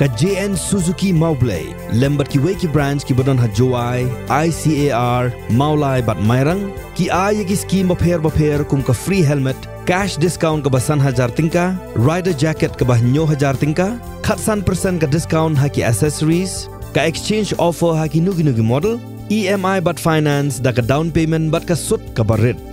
ka JN Suzuki Maublay lembat ki weki branch ki badon hajoai ICAR Maulai bat Mairang ki ay ki scheme bapher bapher kum ka free helmet cash discount का बसन हजार तिंका rider jacket का बहनो हजार तिंका खतसन परसेंट का डिस्काउंट है कि एसेसरीज का एक्सचेंज ऑफर है कि नुगी नुगी model E M I but finance द का डाउन पेमेंट बट का सुट का बरेट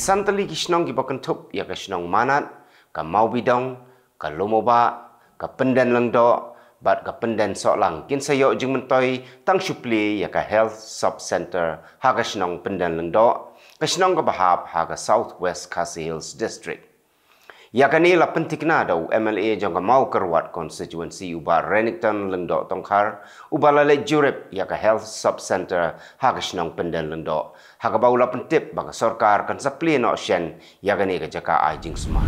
santali kisnong ki bakan thup ya kisnong manat ka maubidong ka lumoba ka pendan langdo bat ka pendan solang kin sayo jing mentoi tang supli ya ka health sub center ha kisnong pendan lengdo, kisnong ka bahap ha ka southwest khasi hills district ia kini la pentik na ada MLA jangka mau kerwat konstituensi uba Renikton lendok tongkar uba lale jurep ia ke health sub center hak senang pendan lendok hak bau la pentip baga sorkar kan sepli no sen ia kini ke jaka ajing semua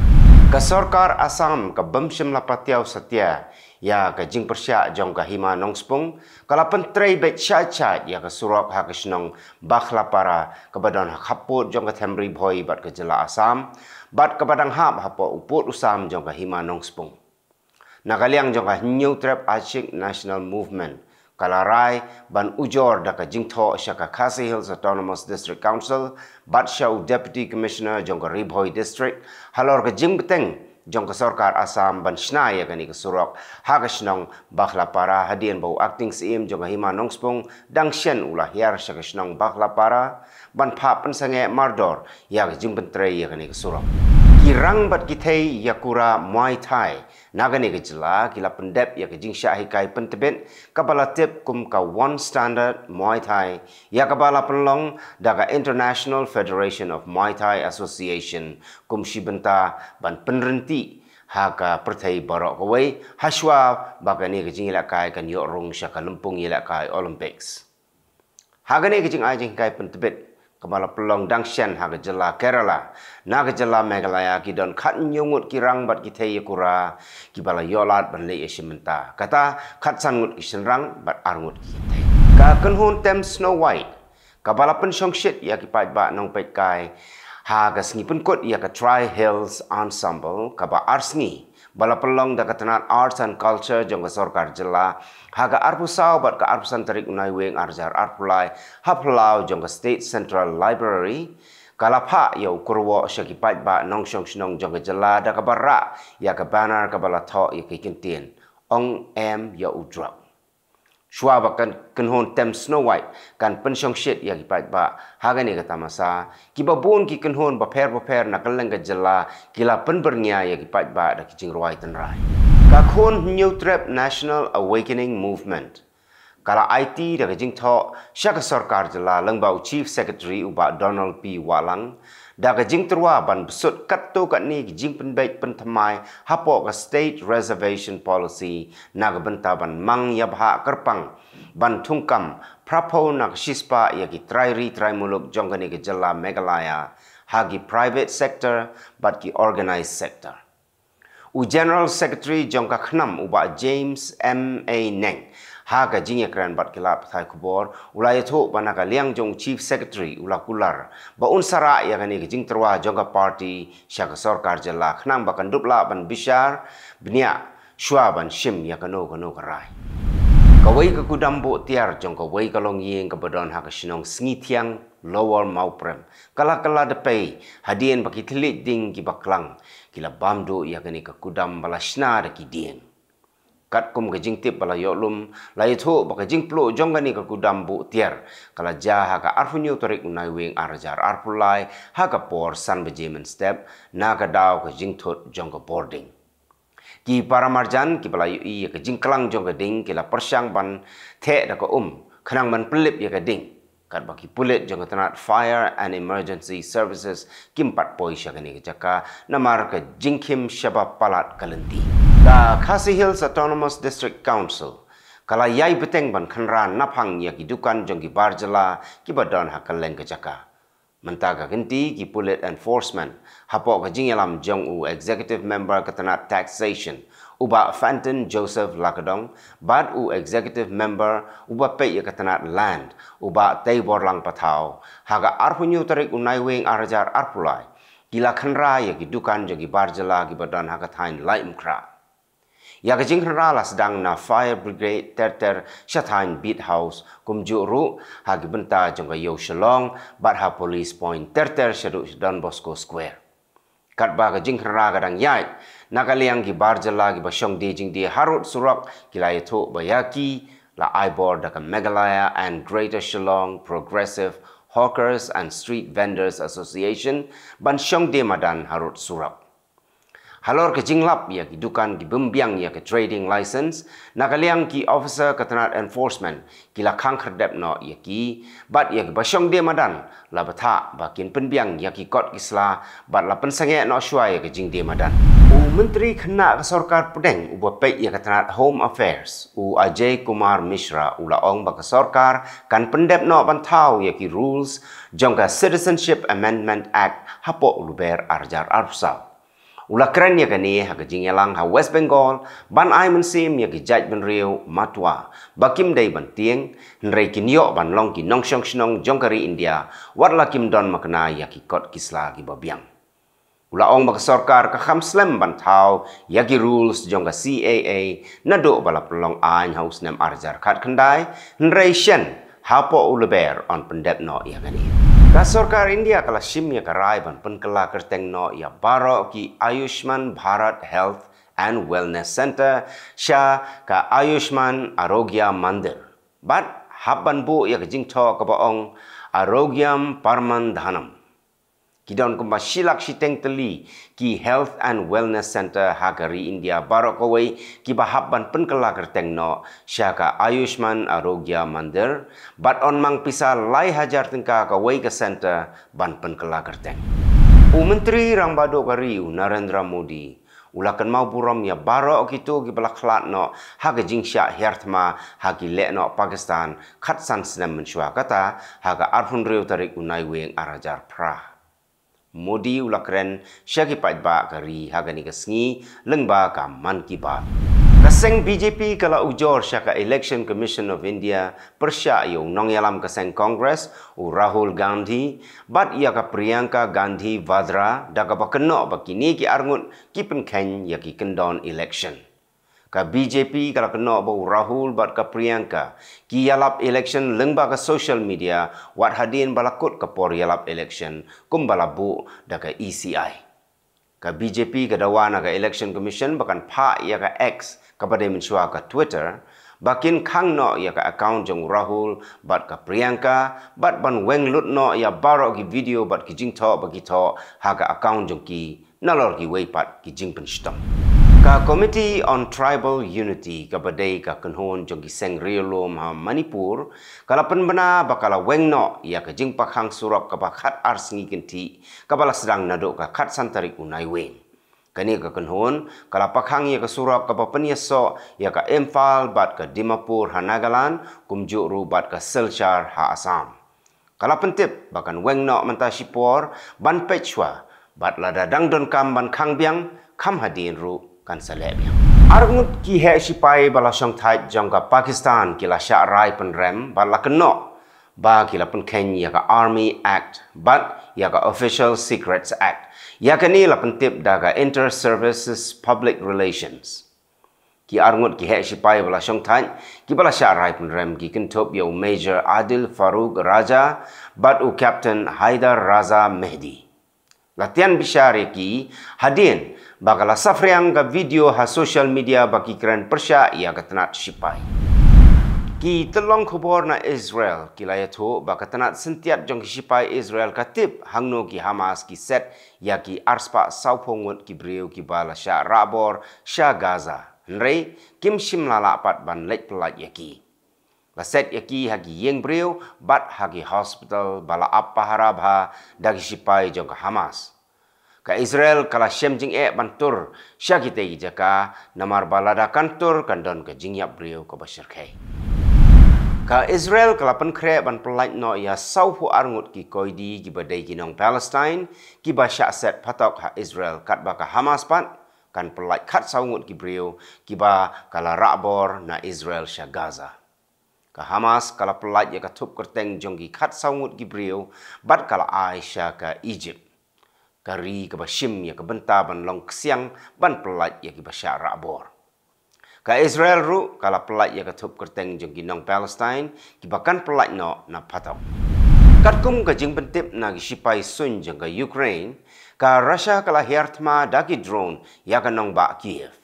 ke asam ke bumsim lapatiau setia ya ke jing persia jong ke hima nongspung Kalau trei bet cha ya ke surok ha ke snong bakhla para ke badan khapot jong ke thembri boy bat ke jela asam bat ke badang hap hapo uput usam jong ke hima nongspung nagaliang jong ke new trap asik national movement kalarai ban ujor daka jingtho shaka khasi hills autonomous district council badshaw deputy commissioner jongka ribhoi district halor ka Jong jongka sarkar assam ban shna ya gani ka surok bakhla para hadien bo acting cm Jong hima nongspong dangshen ula hiar shagashnong bakhla para ban phap pan sange mardor ya jingbentrei ya kanik ka surok irang bat kitai yakura muay thai Naga ge jila kila pandep yak jing sha hi kai pentben kabala tip kum ka one standard muay thai yakabala pelong daga international federation of muay thai association kum shibanta ban penrenti ha ka prathai barok ko haswa bagane ge jing la kai kan yo rong sha ka lumpung kai olympics hagane ge jing ajing kai pentben kemala pelong dangshan ha gejala kerala na gejala meghalaya ki don khat nyungut ki rang bat ki thei kura ki bala yolat ban le yeshimenta kata khat sangut ki senrang bat arngut ki thei ka kanhun tem snow white ka bala pen songshit ya ki pat ba nong pet kai ha ga sngi pen kot ya ka try hills ensemble ka ba arsngi Balapalong da katanat arts and culture jong sorkar jela haga arpu sau bat ka arpu santrik unai weng arjar arpulai haplau jong state central library kalapha yo kurwo shaki pat ba nong shong shong jong jela da ka barra ya ka banar ka balatho yakikintin ong m yo drop ชัวบักกันกันฮอนเทมสโนไวท์กันเป็นชงเชิดอย่างปัจจุบันหากันเอกตามาซาคีบับบุนคีกันฮอนบัพเพอร์บัพเพอร์นักเล่นกันจัลลากีฬาเป็นเบอร์เนียอย่างปัจจุบันดักจิงรวยตันไรกักฮอนนิวทรัพย์เนชั่นแนลอเวกเนิ่งมูฟเมนต์กาลาไอทีดักจิงท็อชักสอร์การจัลลาลังบ่าวชีฟเซกเตอรีอุบะโดนัลด์ปีวาลังដែលជាងទ្រួបានបសុតកាត់ទូកនេះជាងពេញបែកពេញថ្មៃហពក state reservation policy ណាក់បន្តបានម៉ងយបហាក្រប៉ងបានធុងកំប្រផោណាក់ស៊ីស្ប៉ាយកីត្រៃរីត្រៃមូលុកចុងកនេះជាឡាមេកាឡាយ៉ាហាគី private sector បាត់គី organized sector ឧ general secretary ចុងកខ្នំឧបា James M A Neng ha ka jing ekran bat kila thai kubor ulai thu bana ka liang jong chief secretary ula kular ba un sara ya gani ki jing trwa jonga party shaka sarkar jalla khnang ba kandup la ban bishar bnia shwa ban shim ya kano kano karai ka wei ka kudam bo tiar jong ka wei ka long yeng ka bodon ha ka shinong sngi thiang lower mau prem kala kala de pay hadien ba ki thlit ding ki baklang kila bamdo ya gani ka kudam bala shna ra ki dieng kat kum ke jing tip bala yolum la itu bakai jing plu jong gani ka kudam bu tiar kala ja ha ka arfu torik na wing arjar arpulai, lai ha ka por san be step na ka dau ka jing thot jong ka boarding ki para marjan ki bala i ka jing klang jong ka ding kila la ban the da ka um khanang man pelip ya ka ding kat baki pulit jong ka fire and emergency services kim pat poi shagani ka chaka namar ka jing kim shaba palat kalanti The Khasi Hills Autonomous District Council kala yai beteng ban khanra na phang ya ki dukan jong ki barjala ki ba don ha kaleng ka chaka manta ki bullet enforcement hapo ga yalam jong u executive member katana taxation uba fanton joseph lakadong bad u executive member uba pe ya katana land uba tebor lang pathao ha ga arhu unai wing arjar arpulai kila khanra ya ki dukan jong ki barjala ki ba don ha ka thain yang jingkra lah sedang na fire brigade terter syatain beat house kumju ru hagi benta jangka yo shalong bat police point terter Shadu don bosco square. Kat ba jingkra lah kadang yai nakaliang gi barjala gi basyong di jing di harut surak gila itu bayaki la ibor daka megalaya and greater shalong progressive Hawkers and Street Vendors Association, di Madan Harut Surab. Halor ke jinglap ia ke dukan ke bembiang ia ke trading license. Nakaliang ki officer ke tenat enforcement. Kila kanker dep no ia ki. Bat ia ke basyong dia madan. La betha bakin pembiang ia ki kot kisla. Bat la pensangnya no syua ia ke jing dia madan. U Menteri kena ke Sorkar Pudeng u bape ia ke tenat Home Affairs. U Ajay Kumar Mishra u la ong baka Sorkar kan pendep no bantau ia ki rules. Jongka Citizenship Amendment Act hapo luber arjar arusau ulakren ya kani ha ke jingelang ha west bengal ban ai mun sim ya ki jaj ban riu matwa bakim dai ban tieng nrei kin yo ban long ki nong shong shong jongkari india wat lakim don makna ya ki kot kisla ki babiang ula ong bak sarkar ka kham slam ban thau ya ki rules jong ka caa na do balap long ai house nam arjar khat khandai nrei shen hapo ulaber on pendep no ya kani Kasorkar India kalah simnya ke raiban pun kelah kerteng no ya baro ki Ayushman Bharat Health and Wellness Center sya ka Ayushman Arogya Mandir. But haban bu ya kejing to kapa ong Arogyam Parman Dhanam kidaun kumpa silak si teng teli ki health and wellness center hagari india Barokowei ki bahaban pen kelakar teng no syaka ayushman arogya mandir bat on mang pisa lai hajar tengka kowei ke center ban pen kelakar teng u menteri rang kariu narendra modi ulakan mau buram ya baro kitu ki belaklat no haga jingsya hertma hagi le no pakistan khatsan sinam menchua kata haga arfun riu tarik unai weng arajar Pra modi ulakren shaki paitba kari hagani ka sngi lengba ka man ki ba kaseng bjp kala ujor shaka election commission of india persha yo nongyalam kaseng congress u rahul gandhi bat ya ka priyanka gandhi vadra daga bakno Kini, ki argun kipen khen ya ki kendon election ke BJP kala kena bau Rahul buat ke Priyanka ki yalap election lengba ke social media wat hadin balakut ke por yalap election kum balabu da ke ECI ke BJP ke dawana ke election commission bakan pa ya ke X kepada mencua ke Twitter bakin kang no ya ke account jong Rahul buat ke Priyanka bat ban weng lut no ya baro ki video bat ki jing bagi tho ha ke account jong ki nalor ki weipat ki jing pen Ka Committee on Tribal Unity ka badai ka kenhon jong giseng rilo ma ha, Manipur kala penbena bakala wengno ia ka jing pakhang surap ka pakhat ars ngi genti ka bala sedang nado ka khat santari unai weng kani ka kenhon kala pakhang ia ka surap ka papaniaso ia ka Imphal bat ka Dimapur ha Nagalan kumju ru bat ka Selchar ha Assam kala pentip bakan wengno menta sipor ban pechwa bat la dadang don kam ban kangbiang kam hadin ru kanselep ya argut ki he sipai bala song thai jangka pakistan ki la sha rai pen rem bala kno ba ki la pen ken ya ka army act but ya ka official secrets act ya ka ni la pen tip da ka inter services public relations ki argut ki he sipai bala song thai ki bala sha rai pen rem ki kin top yo major adil farooq raja but u captain haider raza mehdi latihan bisyariki hadin bakal safriang ke video ha social media bagi keren persya ia ketenat sipai ki telong khubor na israel kilaya tho ba ketenat sentiat jong sipai israel katip hangno ki hamas ki set ya ki arspa saupongun ki breu ki bala sha rabor sha gaza nrei kim simlala pat ban lek pelak ya ki Laset yaki hagi yang beriw, bat hagi hospital bala apa harap ha dagi sipai jaga Hamas. Ka Israel kala syem jing ek bantur, syak kita jaka namar bala da kantur kandon ke jingyap beriw ke basyir kei. Ka Israel kala penkre ban pelait no ya sawhu arngut ki koidi ki badai ginong Palestine, ki basyak set patok ha Israel kat baka Hamas pat, kan pelait kat sawngut ki beriw, ki kala rakbor na Israel syak Gaza. Hamas kala pelat ya katup kerteng jonggi kat sangut Gibril bat kala Aisyah ke Egypt. Kari ke Bashim ya ke Benta ban long kesiang ban pelat ya ke Bashar Rabor. Ke Israel ru kala pelat ya katup kerteng jonggi nong Palestine kibakan pelat no na patok. Katkum ke jing pentip na gisipai sun jangka Ukraine ke Russia kala hiartma dagi drone ya ke nong bak Kiev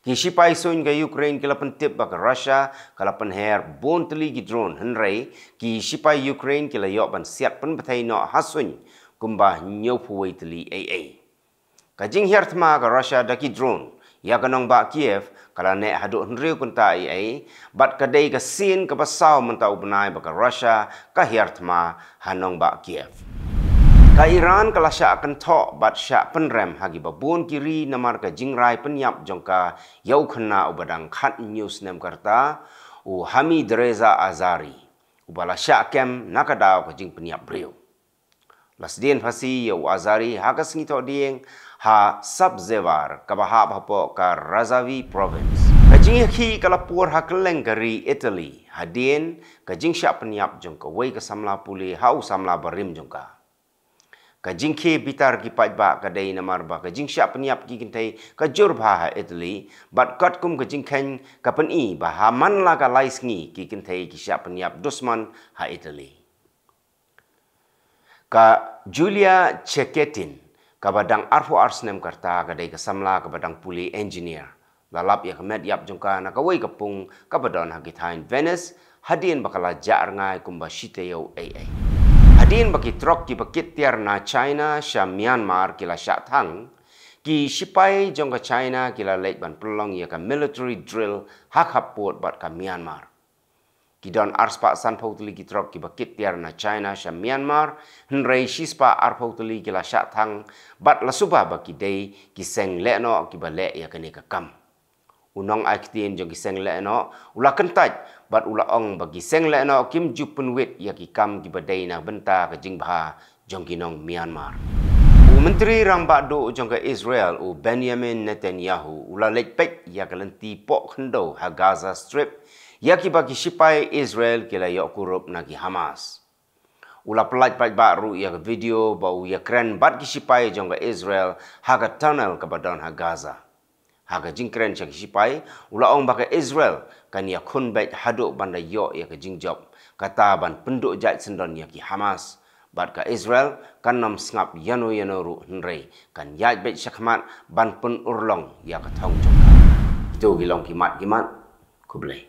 kisi paiso in ga ukraine kalapan tip bak russia kalapan her bon ki drone hen rei kisi pai ukraine kala yo ban siat pan bathai no hasun kumba nyau phuwei tli aa kajing her thma ga russia da ki drone ya kanong ba kiev kala ne hadu hen rei kun ta aa bat ka dei ga sin ka basaw man ta upnai russia ka her thma hanong ba kiev Ka Iran kala syak kan thok bat syak pen rem hagi babun kiri namar ka jingrai pen yap jongka yau khanna ubadang khat news nem karta u Hamid Reza azari u bala syak kem nakadaw ka jing penyap breu las dien fasi yau azari haka singi tok dieng ha sab zevar ka bahap hapo ka razavi province ka jing ki kala puar hakleng kari italy hadien ka jing syak penyap jongka wei ka samla puli hau samla berim jongka Kajing ke bitar ki pajba kadai na marba kajing sya peniap ki kintai kajur bha ha itli but kat kum kajing ken kapan i bha man la ka lais ngi ki kintai ki sya peniap dosman ha itli ka Julia Cheketin ka badang arfo arsnem karta kadai ka samla ka badang puli engineer la lap ya kemet yap jungka na ka wei ka pung ka badon ha kitain Venice hadien bakala jar ngai kum ba shiteyo ai ai din bagi truk di bakit tiar na China sya Myanmar kila sya thang ki sipai jong ka China kila lek ban pelong ya ka military drill hak hap buat bat ka Myanmar ki don arspa san pautli ki truk di bakit tiar na China sya Myanmar hn rei sispa ar pautli kila sya thang bat lasubah bagi day dei ki seng le no ki ba le ya ka kam unong aktin jo giseng le no ula kentaj bat ula ong bagi seng le no kim jupun wit ya kam gi badai na benta ke jingbha jong ginong myanmar u menteri ramba do jong ke israel u benjamin netanyahu ula lekpek ya kelenti pok khndo ha gaza strip yaki ki bagi sipai israel ke la yokurup na gi hamas Ula pelat pat baru ya video bau ya kren bat kisipai jangka Israel ha haga tunnel ha Gaza jing keren cak sipai ula ong bake Israel kan ia kun bait hado banda yo ia ke jingjop kata ban penduk jait sendon ia ki Hamas bat ka Israel kan nam snap yano yano ru hnre kan yaj bait syakhmat ban pun urlong ia ke thong jop tu gilong ki mat ki mat ku blai